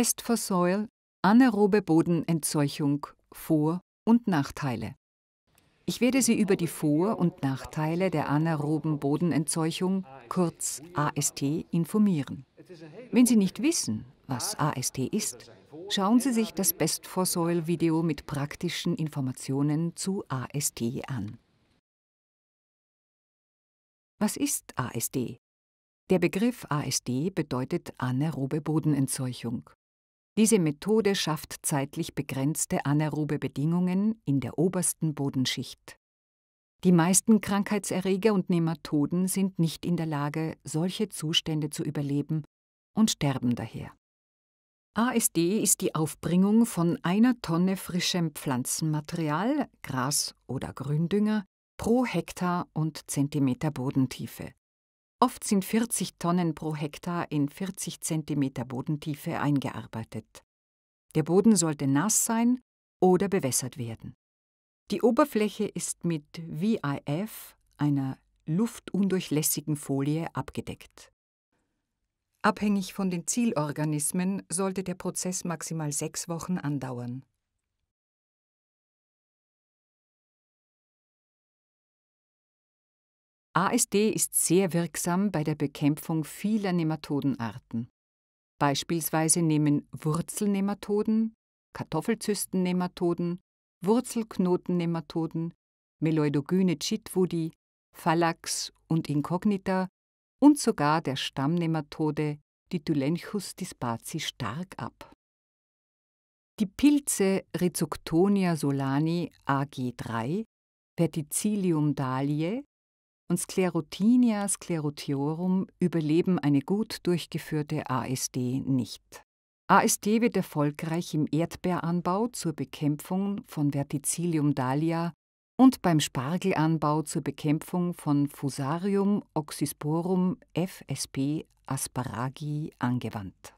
Best for Soil, anaerobe Bodenentseuchung, Vor- und Nachteile. Ich werde Sie über die Vor- und Nachteile der anaeroben Bodenentseuchung, kurz AST, informieren. Wenn Sie nicht wissen, was AST ist, schauen Sie sich das Best for Soil Video mit praktischen Informationen zu AST an. Was ist ASD? Der Begriff ASD bedeutet anaerobe Bodenentseuchung. Diese Methode schafft zeitlich begrenzte anaerobe Bedingungen in der obersten Bodenschicht. Die meisten Krankheitserreger und Nematoden sind nicht in der Lage, solche Zustände zu überleben und sterben daher. ASD ist die Aufbringung von einer Tonne frischem Pflanzenmaterial, Gras oder Gründünger, pro Hektar und Zentimeter Bodentiefe. Oft sind 40 Tonnen pro Hektar in 40 cm Bodentiefe eingearbeitet. Der Boden sollte nass sein oder bewässert werden. Die Oberfläche ist mit VIF, einer luftundurchlässigen Folie, abgedeckt. Abhängig von den Zielorganismen sollte der Prozess maximal sechs Wochen andauern ASD ist sehr wirksam bei der Bekämpfung vieler Nematodenarten. Beispielsweise nehmen Wurzelnematoden, Kartoffelzystennematoden, Wurzelknotennematoden, Meloidogyne chitwudi, Phallax und Incognita und sogar der Stammnematode Ditylenchus dispaci stark ab. Die Pilze Rhizoctonia solani AG3, Verticillium dalie, und Sclerotinia scleroteorum überleben eine gut durchgeführte ASD nicht. ASD wird erfolgreich im Erdbeeranbau zur Bekämpfung von Verticillium dahlia und beim Spargelanbau zur Bekämpfung von Fusarium oxysporum FSP asparagi angewandt.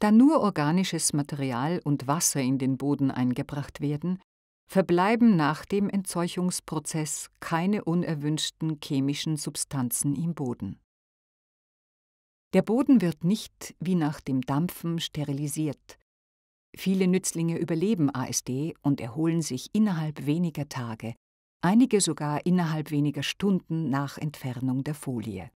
Da nur organisches Material und Wasser in den Boden eingebracht werden, verbleiben nach dem Entseuchungsprozess keine unerwünschten chemischen Substanzen im Boden. Der Boden wird nicht, wie nach dem Dampfen, sterilisiert. Viele Nützlinge überleben ASD und erholen sich innerhalb weniger Tage, einige sogar innerhalb weniger Stunden nach Entfernung der Folie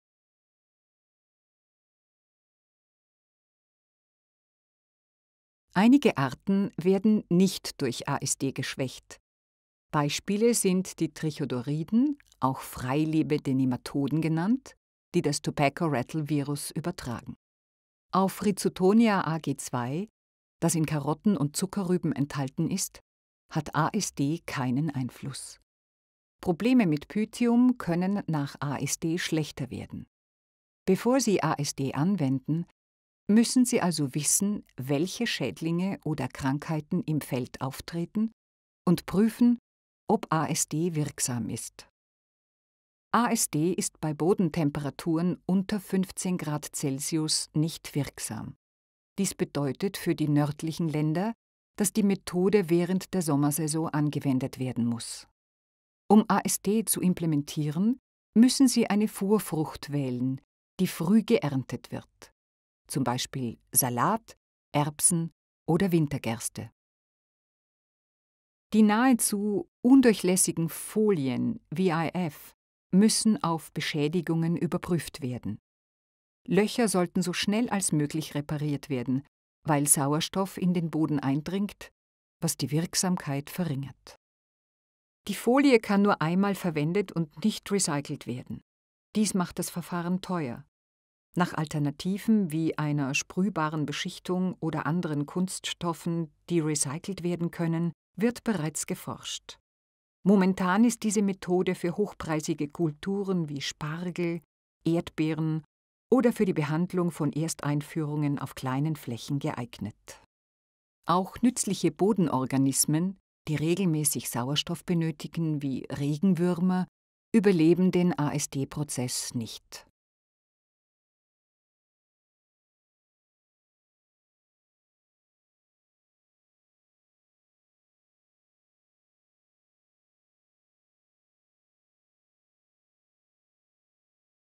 Einige Arten werden nicht durch ASD geschwächt. Beispiele sind die Trichodoriden, auch freilebende Nematoden genannt, die das Tobacco Rattle Virus übertragen. Auf Rizotonia AG2, das in Karotten und Zuckerrüben enthalten ist, hat ASD keinen Einfluss. Probleme mit Pythium können nach ASD schlechter werden. Bevor Sie ASD anwenden, müssen Sie also wissen, welche Schädlinge oder Krankheiten im Feld auftreten und prüfen, ob ASD wirksam ist. ASD ist bei Bodentemperaturen unter 15 Grad Celsius nicht wirksam. Dies bedeutet für die nördlichen Länder, dass die Methode während der Sommersaison angewendet werden muss. Um ASD zu implementieren, müssen Sie eine Vorfrucht wählen, die früh geerntet wird zum Beispiel Salat, Erbsen oder Wintergerste. Die nahezu undurchlässigen Folien VIF müssen auf Beschädigungen überprüft werden. Löcher sollten so schnell als möglich repariert werden, weil Sauerstoff in den Boden eindringt, was die Wirksamkeit verringert. Die Folie kann nur einmal verwendet und nicht recycelt werden. Dies macht das Verfahren teuer nach Alternativen wie einer sprühbaren Beschichtung oder anderen Kunststoffen, die recycelt werden können, wird bereits geforscht. Momentan ist diese Methode für hochpreisige Kulturen wie Spargel, Erdbeeren oder für die Behandlung von Ersteinführungen auf kleinen Flächen geeignet. Auch nützliche Bodenorganismen, die regelmäßig Sauerstoff benötigen, wie Regenwürmer, überleben den ASD-Prozess nicht.